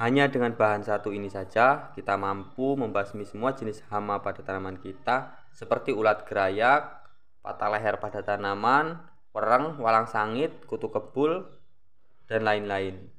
Hanya dengan bahan satu ini saja, kita mampu membasmi semua jenis hama pada tanaman kita, seperti ulat gerayak, patah leher pada tanaman, perang, walang sangit, kutu kebul, dan lain-lain.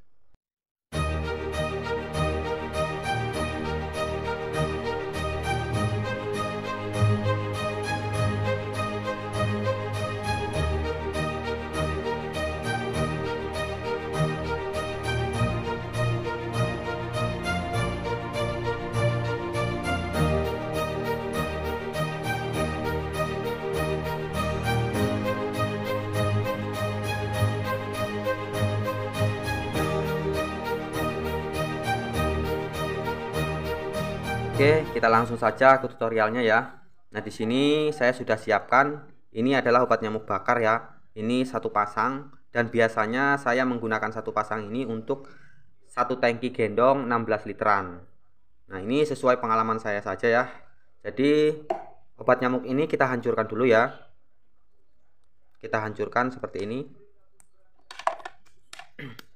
Oke, kita langsung saja ke tutorialnya ya. Nah, di sini saya sudah siapkan ini adalah obat nyamuk bakar ya. Ini satu pasang dan biasanya saya menggunakan satu pasang ini untuk satu tangki gendong 16 literan. Nah, ini sesuai pengalaman saya saja ya. Jadi, obat nyamuk ini kita hancurkan dulu ya. Kita hancurkan seperti ini.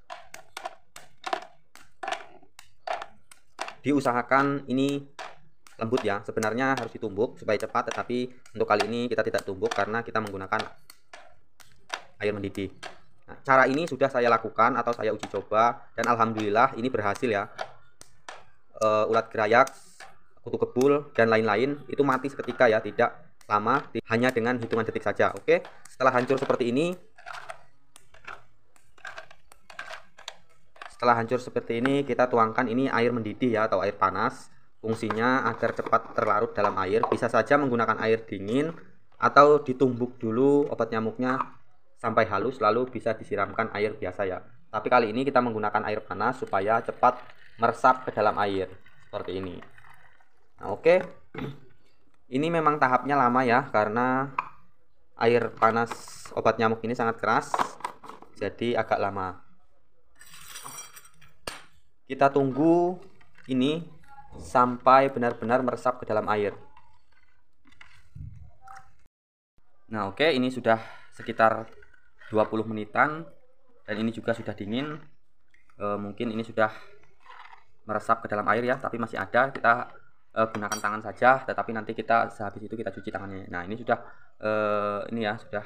diusahakan ini lembut ya sebenarnya harus ditumbuk supaya cepat tetapi untuk kali ini kita tidak tumbuk karena kita menggunakan air mendidih nah, cara ini sudah saya lakukan atau saya uji coba dan alhamdulillah ini berhasil ya uh, ulat gerayak kutu kebul dan lain-lain itu mati seketika ya tidak lama hanya dengan hitungan detik saja oke setelah hancur seperti ini setelah hancur seperti ini kita tuangkan ini air mendidih ya atau air panas Fungsinya agar cepat terlarut dalam air, bisa saja menggunakan air dingin atau ditumbuk dulu obat nyamuknya sampai halus lalu bisa disiramkan air biasa ya. Tapi kali ini kita menggunakan air panas supaya cepat meresap ke dalam air seperti ini. Nah, oke. Ini memang tahapnya lama ya karena air panas obat nyamuk ini sangat keras. Jadi agak lama. Kita tunggu ini sampai benar-benar meresap ke dalam air. Nah, oke, okay, ini sudah sekitar 20 menitan dan ini juga sudah dingin. E, mungkin ini sudah meresap ke dalam air ya, tapi masih ada. Kita e, gunakan tangan saja, tetapi nanti kita sehabis itu kita cuci tangannya. Nah, ini sudah e, ini ya, sudah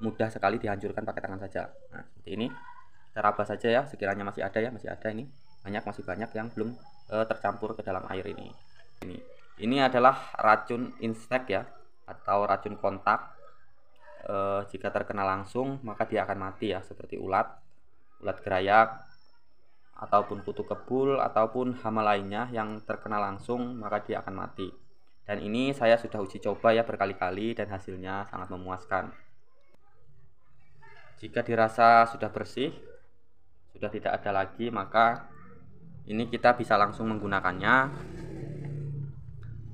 mudah sekali dihancurkan pakai tangan saja. Nah, seperti ini. Kita raba saja ya, sekiranya masih ada ya, masih ada ini. Banyak masih banyak yang belum uh, tercampur ke dalam air ini. Ini ini adalah racun insek ya atau racun kontak. uh, jika terkena langsung maka dia akan mati ya seperti ulat, ulat gerayak ataupun kutu kebul ataupun hama lainnya yang terkena langsung maka dia akan mati. Dan ini saya sudah uji coba ya berkali-kali dan hasilnya sangat memuaskan. Jika dirasa sudah bersih, sudah tidak ada lagi, maka ini kita bisa langsung menggunakannya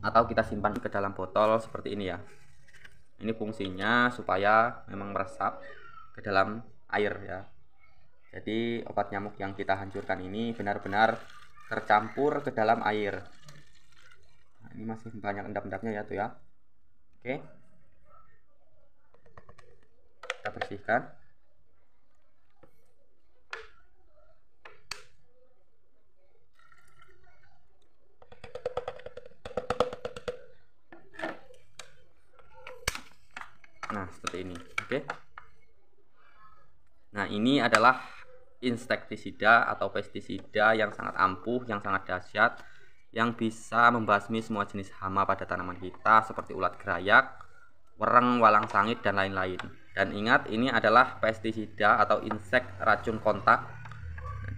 atau kita simpan ke dalam botol seperti ini ya ini fungsinya supaya memang meresap ke dalam air ya jadi obat nyamuk yang kita hancurkan ini benar-benar tercampur ke dalam air nah, ini masih banyak endap-endapnya ya tuh ya oke kita bersihkan seperti ini oke okay? nah ini adalah insektisida atau pestisida yang sangat ampuh yang sangat dahsyat yang bisa membasmi semua jenis hama pada tanaman kita seperti ulat gerayak wereng walang sangit dan lain-lain dan ingat ini adalah pestisida atau insek racun kontak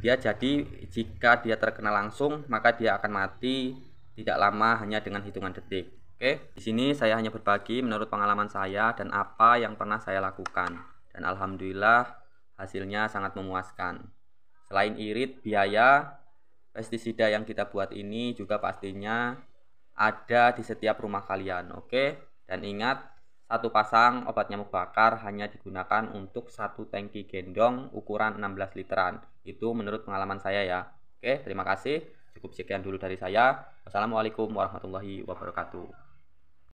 dia jadi jika dia terkena langsung maka dia akan mati tidak lama hanya dengan hitungan detik Oke, di sini saya hanya berbagi menurut pengalaman saya dan apa yang pernah saya lakukan. Dan alhamdulillah hasilnya sangat memuaskan. Selain irit, biaya pestisida yang kita buat ini juga pastinya ada di setiap rumah kalian, oke? Dan ingat, satu pasang obat nyamuk bakar hanya digunakan untuk satu tangki gendong ukuran 16 literan. Itu menurut pengalaman saya ya. Oke, terima kasih. Cukup sekian dulu dari saya. Wassalamualaikum warahmatullahi wabarakatuh.